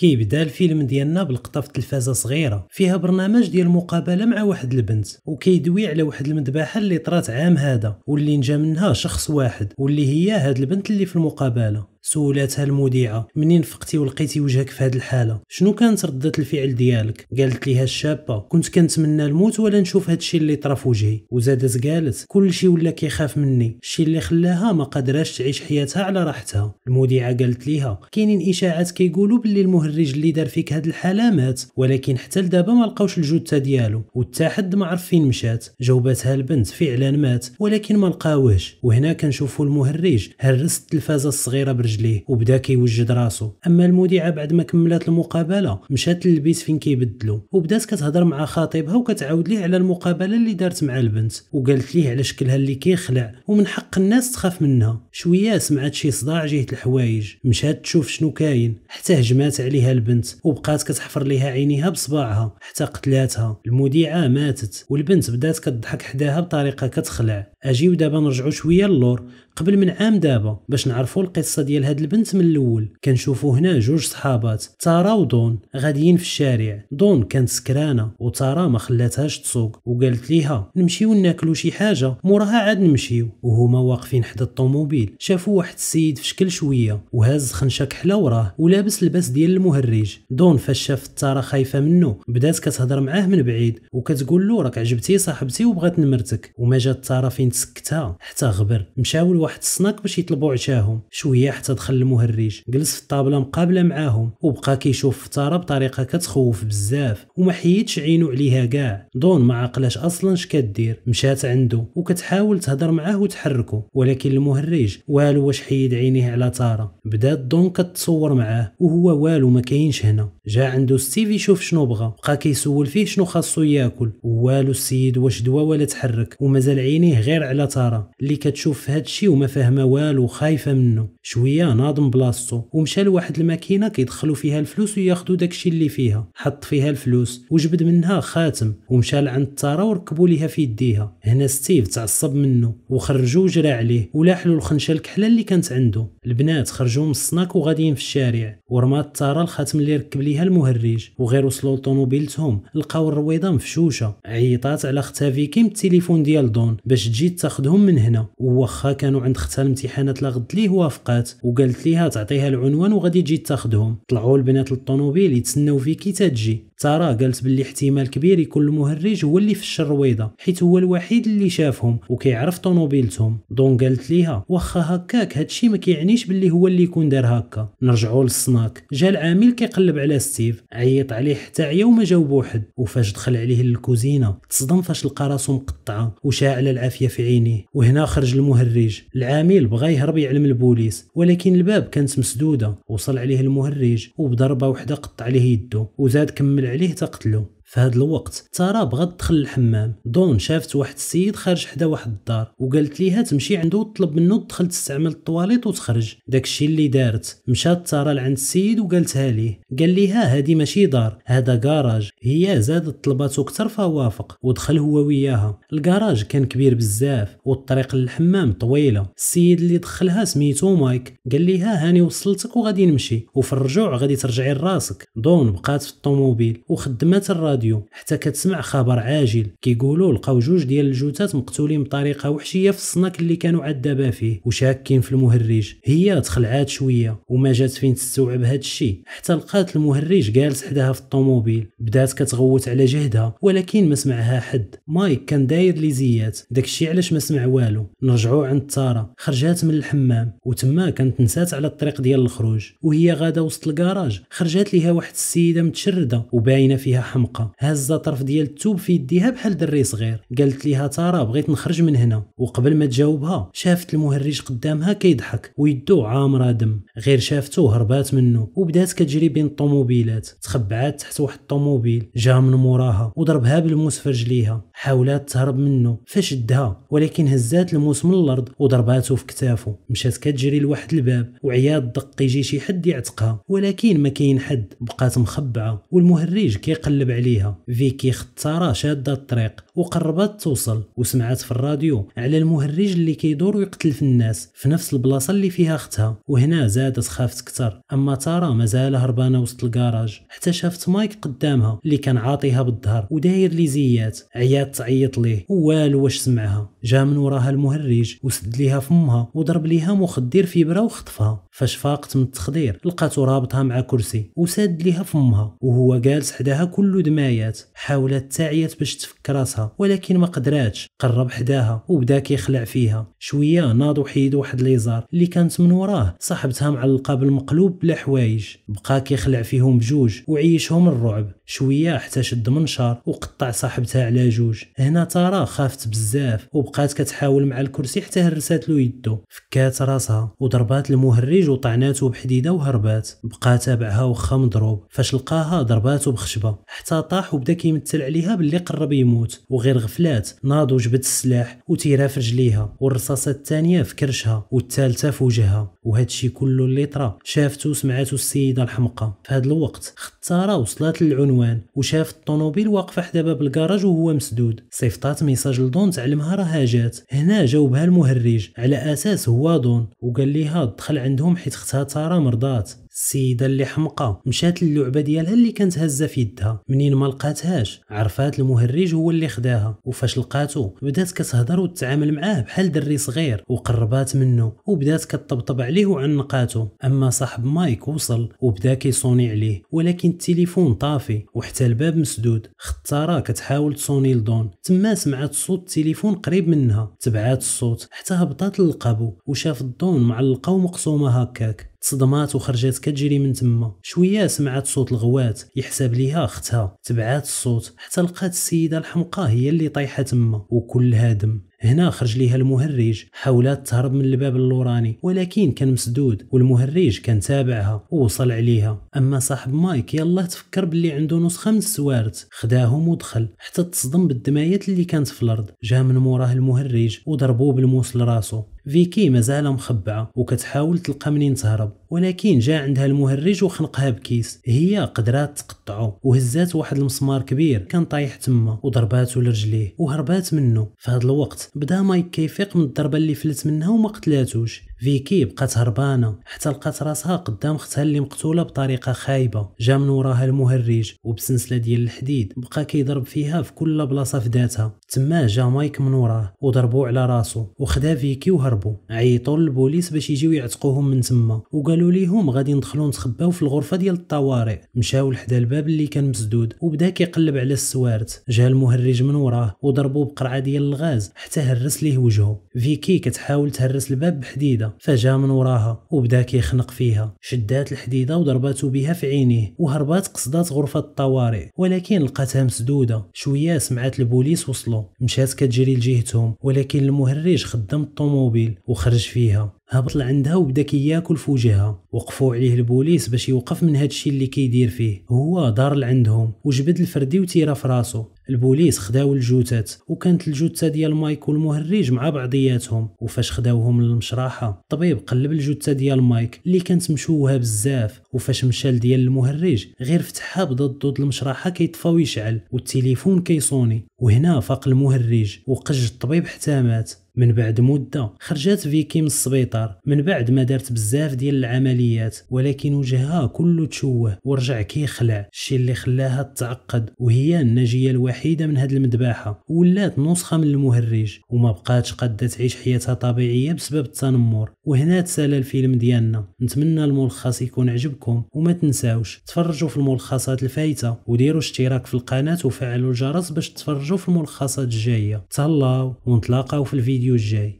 كيبدا الفيلم ديالنا بلقطه في تلفازه صغيره فيها برنامج ديال مقابله مع واحد البنت وكيدوي على واحد المذبحه اللي طرات عام هذا واللي نجا منها شخص واحد واللي هي هاد البنت اللي في المقابله سولتها المذيعه منين فقتي ولقيتي وجهك في هذه الحاله شنو كانت رده الفعل ديالك قالت ليها الشابه كنت كنتمنى الموت ولا نشوف هذا الشيء اللي طرا في وجهي وزادت قالت كل شيء ولا كيخاف مني الشيء اللي خلاها ما قدراش تعيش حياتها على راحتها المذيعه قالت ليها كاينين اشاعات كيقولوا باللي المهرج اللي دار فيك هاد الحاله مات ولكن حتى لدابا ما لقاوش الجثه ديالو وتا حد ما عرف فين مشات جاوباتها البنت فعلا مات ولكن ما لقاوهش وهنا كنشوفوا المهرج هرس التلفازه الصغيره برجل رجليه وبدا كيوجد راسو اما المذيعه بعد ما كملات المقابله مشات للبيت فين كيبدلو وبدات كتهضر مع خطيبها وكتعاود ليه على المقابله اللي دارت مع البنت وقالت ليه على شكلها اللي كيخلع ومن حق الناس تخاف منها شويه سمعت شي صداع جهه الحوايج مشات تشوف شنو كاين حتى هجمات عليها البنت وبقات كتحفر ليها عينيها بصباعها حتى قتلاتها المذيعه ماتت والبنت بدات كتضحك حداها بطريقه كتخلع اجيو دابا نرجعو شويه للور قبل من عام دابا باش نعرفوا القصه ديال ديال هاد البنت من الاول كنشوفو هنا جوج صحابات تارا ودون غاديين في الشارع دون كانت سكرانه وتارا ما خلاتهاش تسوق وقالت ليها نمشيو ناكلو شي حاجه موراها عاد نمشيو وهما واقفين حدا الطوموبيل شافوا واحد السيد في شكل شويه وهاز خنشه كحله وراه ولابس لباس ديال المهرج دون فاش شافت تارا خايفه منه بدات كتهضر معاه من بعيد وكتقول له راك عجبتي صاحبتي وبغات نمرتك وما جات تارا فين تسكتها حتى غبر مشاو لواحد السناك باش يطلبوا عشاهم شويه حتى تدخل المهرج جلس في الطابله مقابله معاهم وبقى كيشوف في فتاره بطريقه كتخوف بزاف وما حيدش عينو عليها كاع دون ما عقلاش اصلا اش كدير مشات عنده وكتحاول تهضر معاه وتحركه ولكن المهرج والو واش حيد عينيه على تاره بدات دون كتصور معاه وهو والو ما كاينش هنا جا عنده ستيفي يشوف شنو بغى بقى كيسول فيه شنو خاصو ياكل والو السيد واش دوا ولا تحرك ومازال عينيه غير على تاره اللي كتشوف في هادشي وما فاهمه والو خايفه منه شويه شويه ناضم بلاصتو ومشى لواحد الماكينه كيدخلوا فيها الفلوس وياخذوا داكشي اللي فيها حط فيها الفلوس وجبد منها خاتم ومشى لعند التاره وركبوا ليها في يديها هنا ستيف تعصب منه وخرجوا وجرى عليه ولاحلو الخنشه الكحله اللي كانت عنده البنات خرجوا من السناك وغاديين في الشارع ورمى التاره الخاتم اللي ركب ليها المهرج وغير وصلوا لطوموبيلتهم لقاو الرويضه مفشوشه عيطات على اختها فيكي من التليفون ديال دون باش تجي تاخذهم من هنا وواخا كانوا عند اختها الامتحانات لا غد ليه وافقات وقالت ليها تعطيها العنوان وغادي تجي تاخذهم طلعوا البنات للطوموبيل يتسناو فيكي تجي ترى قالت باللي احتمال كبير يكون المهرج هو اللي في الشرويضه حيت هو الوحيد اللي شافهم وكيعرف طوموبيلتهم دون قالت ليها واخا هكاك هادشي ما كيعنيش باللي هو اللي يكون دار هكا نرجعوا للسناك جا العامل كيقلب على ستيف عيط عليه حتى عيا وما جاوبو حد وفاش دخل عليه للكوزينه تصدم فاش لقى راسو مقطعه وشاعل العافيه في عينيه وهنا خرج المهرج العامل بغى يهرب يعلم البوليس ولكن الباب كانت مسدوده وصل عليه المهرج وبضربه وحده قطع عليه يده وزاد كمل عليه تقتلو في هذا الوقت ترى بغات تدخل الحمام دون شافت واحد السيد خارج حدا واحد الدار وقالت ليها تمشي عنده وتطلب منه تدخل تستعمل الطواليط وتخرج داكشي اللي دارت مشات ترى لعند السيد وقالتها ليه قال ليها هذه ماشي دار هذا كراج هي زادت طلباتو اكثر فوافق ودخل هو وياها الكراج كان كبير بزاف والطريق للحمام طويله السيد اللي دخلها سميتو مايك قال ليها هاني وصلتك وغادي نمشي وفي الرجوع غادي ترجعي لراسك دون بقات في الطوموبيل وخدمات الراديو الراديو حتى كتسمع خبر عاجل كيقولوا لقاو جوج ديال الجثث مقتولين بطريقه وحشيه في الصنك اللي كانوا عذابه فيه وشاكين في المهرج هي تخلعات شويه وما جات فين تستوعب هذا الشيء حتى لقات المهرج جالس حداها في الطوموبيل بدات كتغوت على جهدها ولكن ما سمعها حد مايك كان داير ليزيات داكشي علاش ما سمع والو نرجعوا عند تارا خرجات من الحمام وتما كانت نسات على الطريق ديال الخروج وهي غادا وسط الكراج خرجات ليها واحد السيده متشرده وباينه فيها حمقى هازه طرف ديال الثوب في يديها بحال دري صغير قالت ليها تارا بغيت نخرج من هنا وقبل ما تجاوبها شافت المهرج قدامها كيضحك ويدو عامره دم غير شافته هربات منه وبدات كتجري بين الطوموبيلات تخبعات تحت واحد الطوموبيل جا من موراها وضربها بالموس في رجليها حاولات تهرب منه فشدها ولكن هزات الموس من الارض وضرباته في كتافه مشات كتجري لواحد الباب وعياد دق يجي شي حد يعتقها ولكن ما كاين حد بقات مخبعه والمهرج كيقلب عليها فيها فيكي اختارة شادة الطريق وقربت توصل وسمعت في الراديو على المهرج اللي كيدور ويقتل في الناس في نفس البلاصه اللي فيها اختها وهنا زادت خافت كتر اما تارا مازال هربانه وسط الكراج حتى شافت مايك قدامها اللي كان عاطيها بالظهر وداير لي زيات عيات تعيط ليه والو واش سمعها جا من وراها المهرج وسد ليها فمها وضرب ليها مخدر برا وخطفها فاش فاقت من التخدير لقاتو رابطها مع كرسي وساد ليها فمها وهو جالس حداها كله دمايات حاولت تعيات باش تفك راسها ولكن ما قدراتش قرب حداها وبدا كيخلع فيها شويه ناض وحيد واحد ليزار اللي كانت من وراه صاحبتها معلقه بالمقلوب بلا حوايج بقى كيخلع فيهم بجوج وعيشهم الرعب شويه حتى شد منشار وقطع صاحبتها على جوج هنا ترى خافت بزاف وبقات كتحاول مع الكرسي حتى هرسات له يدو فكات راسها وضربات المهرج وطعناتو بحديده وهربات بقى تابعها وخا مضروب فاش لقاها ضرباتو بخشبه حتى طاح وبدا كيمثل عليها باللي قرب يموت وغير غفلات ناض جبد السلاح وتيرا في رجليها والرصاصه الثانيه في كرشها والثالثه في وجهها وهذا الشيء كله اللي طرا شافته وسمعته السيده الحمقى في هذا الوقت خطاره وصلت للعنوان وشافت الطوموبيل واقفه حدا باب الكراج وهو مسدود صيفطات ميساج لدون تعلمها راه جات هنا جاوبها المهرج على اساس هو دون وقال ليها دخل عندهم حيت اختها تارا مرضات السيده اللي حمقه مشات للعبه ديالها اللي كانت هازه في يدها منين ما لقاتهاش عرفات المهرج هو اللي خداها وفاش لقاتو بدات كتهضر وتتعامل معاه بحال دري صغير وقربات منه وبدات كتطبطب عليه وعنقاته اما صاحب مايك وصل وبدا كيصوني عليه ولكن التليفون طافي وحتى الباب مسدود خطاره كتحاول تصوني لدون تما سمعت صوت التليفون قريب منها تبعات الصوت حتى هبطات للقبو وشاف الدون معلقه ومقسومه هكاك تصدمات وخرجات كتجري من تما شويه سمعت صوت الغوات يحسب ليها اختها تبعات الصوت حتى لقات السيده الحمقاء هي اللي طايحه تما وكل دم هنا خرج ليها المهرج حاولت تهرب من الباب اللوراني ولكن كان مسدود والمهرج كان تابعها ووصل عليها اما صاحب مايك يلا تفكر باللي عنده نسخه من السوارت خداهم ودخل حتى تصدم بالدمايات اللي كانت في الارض جا من موراه المهرج وضربوه بالموس لراسو فيكي مازال مخبعة وكتحاول تلقى منين تهرب ولكن جا عندها المهرج وخنقها بكيس هي قدرات تقطعو وهزات واحد المسمار كبير كان طايح تما وضرباتو لرجليه وهربات منه في هذا الوقت بدا مايك كيفيق من الضربه اللي فلت منها وما قتلاتوش فيكي بقات هربانه حتى لقات راسها قدام اختها اللي مقتوله بطريقه خايبه جا من وراها المهرج وبسلسله ديال الحديد بقى كيضرب فيها في كل بلاصه في ذاتها تما جا مايك من وراه وضربو على راسو وخدا فيكي وهربو عيطوا للبوليس باش يجيو يعتقوهم من تما وقالوا ليهم غادي ندخلو نتخباو في الغرفه ديال الطوارئ مشاو لحدا الباب اللي كان مسدود وبدا كيقلب على السوارت جا المهرج من وراه وضربو بقرعه ديال الغاز حتى هرس ليه وجهه فيكي كتحاول تهرس الباب بحديده فجا من وراها وبدا كيخنق فيها شدات الحديدة وضربته بها في عينيه وهربات قصدات غرفة الطوارئ ولكن لقاتها مسدودة شوية سمعات البوليس وصلوا مشات كتجري لجهتهم ولكن المهرج خدم الطوموبيل وخرج فيها هبط لعندها وبدا كياكل في وجهها وقفوا عليه البوليس باش يوقف من هادشي اللي كيدير فيه هو دار لعندهم وجبد الفردي وتيرا في راسو البوليس خداو الجوتات وكانت الجثه ديال مايك والمهرج مع بعضياتهم وفاش خداوهم للمشرحه الطبيب قلب الجثه ديال مايك اللي كانت مشوهه بزاف وفاش مشى ديال المهرج غير فتحها بدا ضد المشرحه كيطفى ويشعل والتليفون كيصوني وهنا فاق المهرج وقج الطبيب حتى مات من بعد مدة خرجت فيكي من السبيطار من بعد ما دارت بزاف ديال العمليات ولكن وجهها كله تشوه ورجع كيخلع الشي اللي خلاها تعقد وهي الناجية الوحيدة من هاد المذبحة ولات نسخة من المهرج وما بقاتش قادة تعيش حياتها طبيعية بسبب التنمر وهنا تسالى الفيلم ديالنا نتمنى الملخص يكون عجبكم وما تنساوش تفرجوا في الملخصات الفايتة وديروا اشتراك في القناة وفعلوا الجرس باش تفرجوا في الملخصات الجاية تهلاو ونتلاقاو في الفيديو video Jay.